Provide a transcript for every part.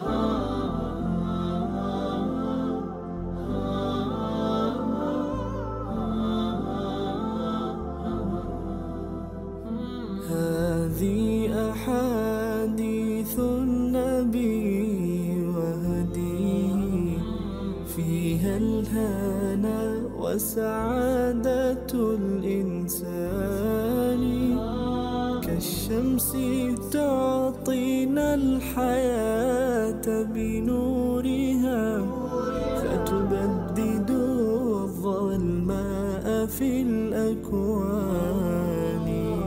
Huh. الأمانة وسعادة الإنسان كالشمس تعطينا الحياة بنورها فتبدد الظلماء في الأكوان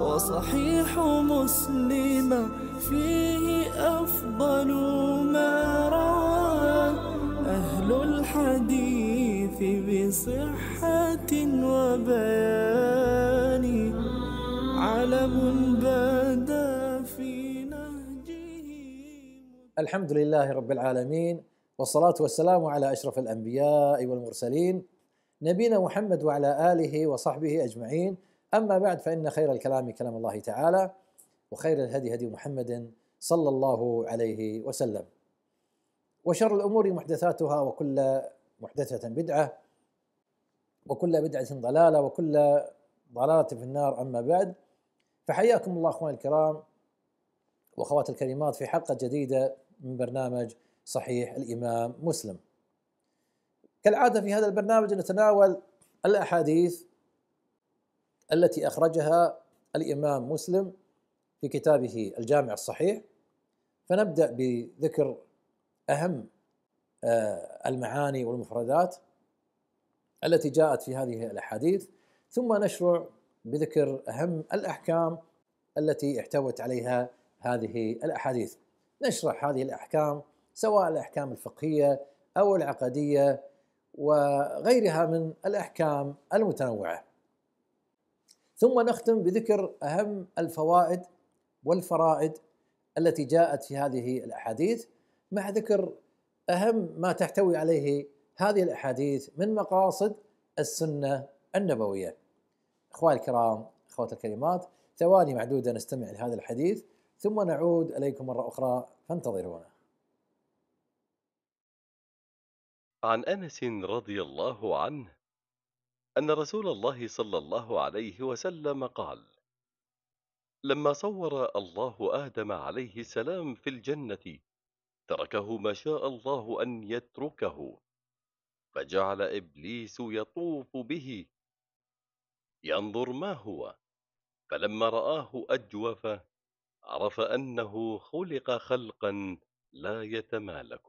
وصحيح مسلم فيه أفضل ما روى أهل الحديث بصحة وبيان علم بدا في نهجه الحمد لله رب العالمين والصلاة والسلام على أشرف الأنبياء والمرسلين نبينا محمد وعلى آله وصحبه أجمعين أما بعد فإن خير الكلام كلام الله تعالى وخير الهدي هدي محمد صلى الله عليه وسلم وشر الأمور محدثاتها وكل محدثة بدعة وكل بدعة ضلالة وكل ضلالة في النار أما بعد فحياكم الله أخواني الكرام وأخواتي الكريمات في حلقة جديدة من برنامج صحيح الإمام مسلم كالعادة في هذا البرنامج نتناول الأحاديث التي أخرجها الإمام مسلم في كتابه الجامع الصحيح فنبدأ بذكر أهم آه، المعاني والمفردات التي جاءت في هذه الاحاديث ثم نشرع بذكر اهم الاحكام التي احتوت عليها هذه الاحاديث نشرح هذه الاحكام سواء الاحكام الفقهيه او العقديه وغيرها من الاحكام المتنوعه ثم نختم بذكر اهم الفوائد والفرائد التي جاءت في هذه الاحاديث مع ذكر اهم ما تحتوي عليه هذه الاحاديث من مقاصد السنه النبويه. اخواني الكرام، اخواتي الكريمات، ثواني معدوده نستمع لهذا الحديث ثم نعود اليكم مره اخرى فانتظرونا. عن انس رضي الله عنه ان رسول الله صلى الله عليه وسلم قال: لما صور الله ادم عليه السلام في الجنه تركه ما شاء الله ان يتركه فجعل إبليس يطوف به ينظر ما هو فلما رآه أجوف عرف أنه خلق خلقا لا يتمالك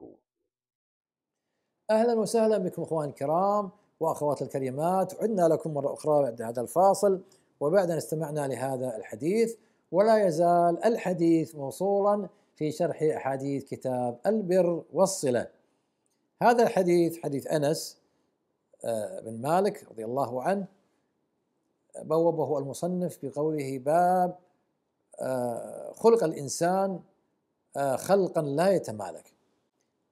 أهلا وسهلا بكم أخوان الكرام وأخوات الكريمات عدنا لكم مرة أخرى بعد هذا الفاصل وبعد أن استمعنا لهذا الحديث ولا يزال الحديث موصولا في شرح أحاديث كتاب البر والصلة هذا الحديث حديث انس آه، بن مالك رضي الله عنه بوبه المصنف بقوله باب آه، خلق الانسان آه، خلقا لا يتمالك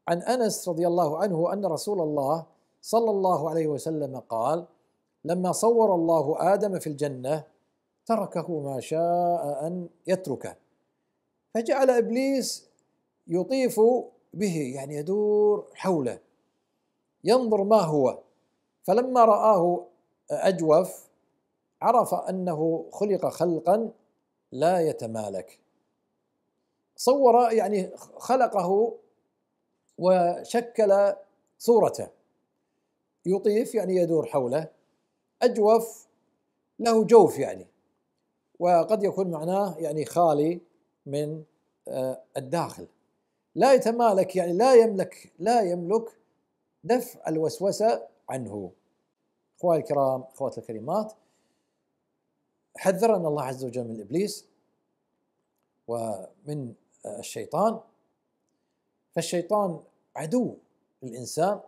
عن انس رضي الله عنه ان رسول الله صلى الله عليه وسلم قال لما صور الله ادم في الجنه تركه ما شاء ان يتركه فجعل ابليس يطيف به يعني يدور حوله ينظر ما هو فلما رآه أجوف عرف أنه خلق خلقا لا يتمالك صور يعني خلقه وشكل صورته يطيف يعني يدور حوله أجوف له جوف يعني وقد يكون معناه يعني خالي من آه، الداخل لا يتمالك يعني لا يملك لا يملك دفع الوسوسة عنه أخواني الكرام أخواتي الكريمات حذرنا الله عز وجل من إبليس ومن الشيطان فالشيطان عدو للإنسان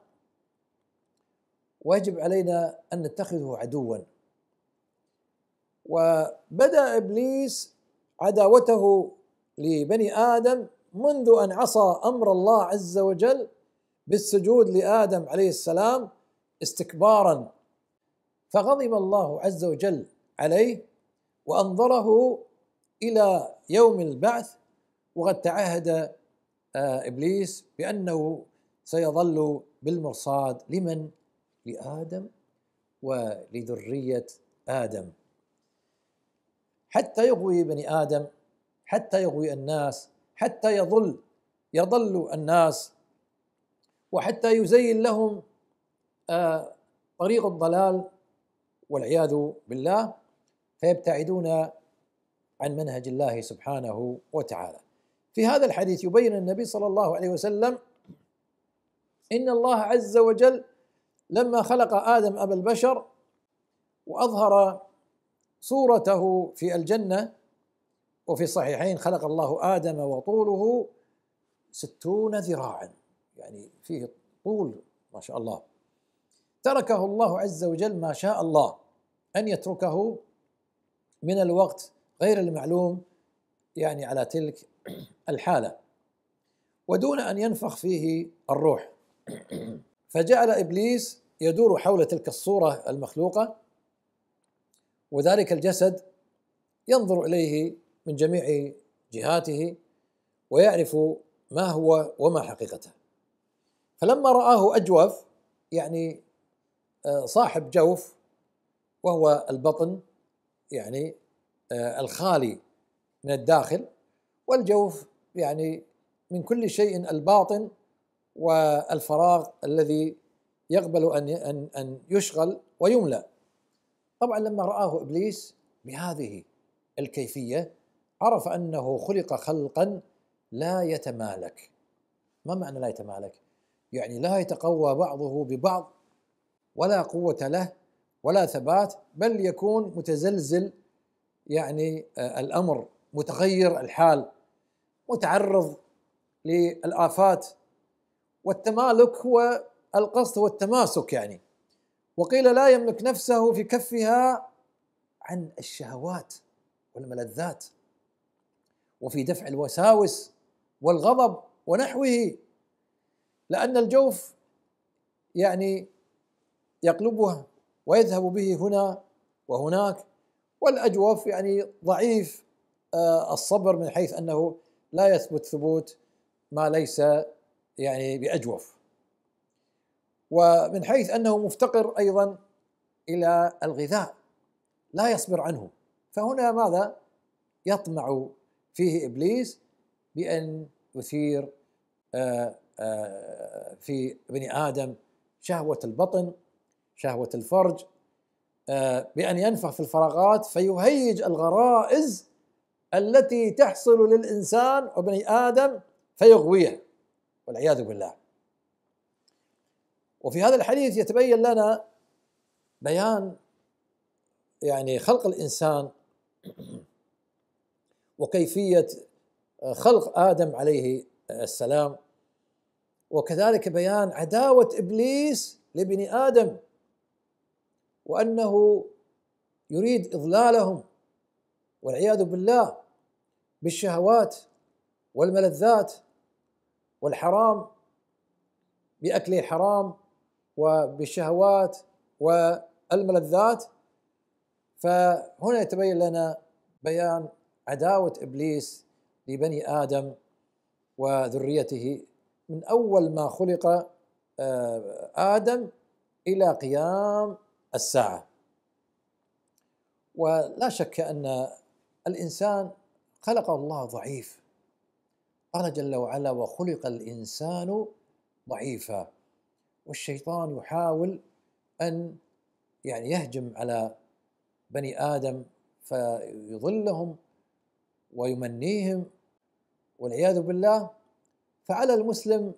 ويجب علينا أن نتخذه عدوا وبدأ إبليس عداوته لبني آدم منذ ان عصى امر الله عز وجل بالسجود لادم عليه السلام استكبارا فغضب الله عز وجل عليه وانظره الى يوم البعث وقد تعهد آه، ابليس بانه سيظل بالمرصاد لمن؟ لادم ولذريه ادم حتى يغوي بني ادم حتى يغوي الناس حتى يضل يضل الناس وحتى يزين لهم آه، طريق الضلال والعياذ بالله فيبتعدون عن منهج الله سبحانه وتعالى في هذا الحديث يبين النبي صلى الله عليه وسلم ان الله عز وجل لما خلق ادم ابا البشر واظهر صورته في الجنه وفي الصحيحين خلق الله آدم وطوله ستون ذراعا يعني فيه طول ما شاء الله تركه الله عز وجل ما شاء الله أن يتركه من الوقت غير المعلوم يعني على تلك الحالة ودون أن ينفخ فيه الروح فجعل إبليس يدور حول تلك الصورة المخلوقة وذلك الجسد ينظر إليه من جميع جهاته ويعرف ما هو وما حقيقته فلما رآه أجوف يعني آه، صاحب جوف وهو البطن يعني آه، الخالي من الداخل والجوف يعني من كل شيء الباطن والفراغ الذي يقبل ان ان ان يشغل ويملأ طبعا لما رآه ابليس بهذه الكيفيه عرف انه خلق خلقا لا يتمالك ما معنى لا يتمالك يعني لا يتقوى بعضه ببعض ولا قوه له ولا ثبات بل يكون متزلزل يعني آه، الامر متغير الحال متعرض للافات والتمالك هو القصد والتماسك يعني وقيل لا يملك نفسه في كفها عن الشهوات والملذات وفي دفع الوساوس والغضب ونحوه لأن الجوف يعني يقلبه ويذهب به هنا وهناك والأجوف يعني ضعيف آه، الصبر من حيث أنه لا يثبت ثبوت ما ليس يعني بأجوف ومن حيث أنه مفتقر أيضا إلى الغذاء لا يصبر عنه فهنا ماذا يطمع فيه ابليس بان يثير آه، آه، في بني ادم شهوه البطن شهوه الفرج آه، بان ينفخ في الفراغات فيهيج الغرائز التي تحصل للانسان وبني ادم فيغويه والعياذ بالله وفي هذا الحديث يتبين لنا بيان يعني خلق الانسان وكيفيه آه، خلق ادم عليه آه، السلام وكذلك بيان عداوه ابليس لابن ادم وانه يريد اضلالهم والعياذ بالله بالشهوات والملذات والحرام باكل الحرام وبالشهوات والملذات فهنا يتبين لنا بيان عداوه ابليس لبني ادم وذريته من اول ما خلق آه، ادم الى قيام الساعه ولا شك ان الانسان خلقه الله ضعيف قال جل وعلا وخلق الانسان ضعيفا والشيطان يحاول ان يعني يهجم على بني ادم فيضلهم ويمنيهم والعياذ بالله فعلى المسلم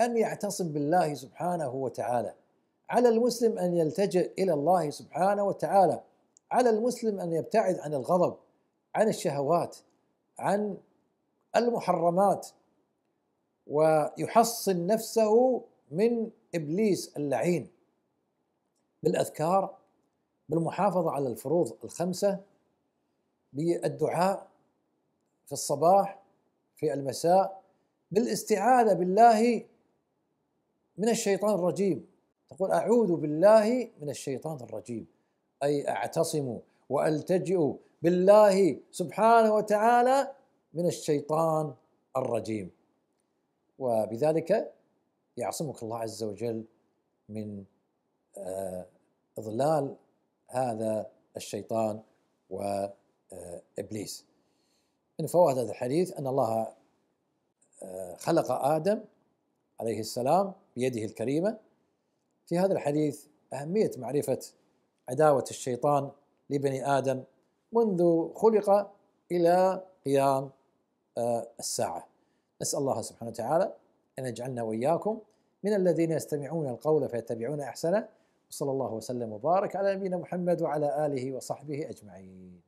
ان يعتصم بالله سبحانه وتعالى على المسلم ان يلتجئ الى الله سبحانه وتعالى على المسلم ان يبتعد عن الغضب عن الشهوات عن المحرمات ويحصن نفسه من ابليس اللعين بالاذكار بالمحافظه على الفروض الخمسه بالدعاء في الصباح في المساء بالاستعاذة بالله من الشيطان الرجيم تقول أعوذ بالله من الشيطان الرجيم أي أعتصم وألتجئ بالله سبحانه وتعالى من الشيطان الرجيم وبذلك يعصمك الله عز وجل من آه، إضلال هذا الشيطان وإبليس من فوائد هذا الحديث أن الله آه، خلق آدم عليه السلام بيده الكريمة في هذا الحديث أهمية معرفة عداوة الشيطان لبني آدم منذ خلق إلى قيام آه، الساعة نسأل الله سبحانه وتعالى أن يجعلنا وإياكم من الذين يستمعون القول فيتبعون أحسنه وصلى الله وسلم وبارك على نبينا محمد وعلى آله وصحبه أجمعين.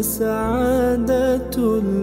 وسعادة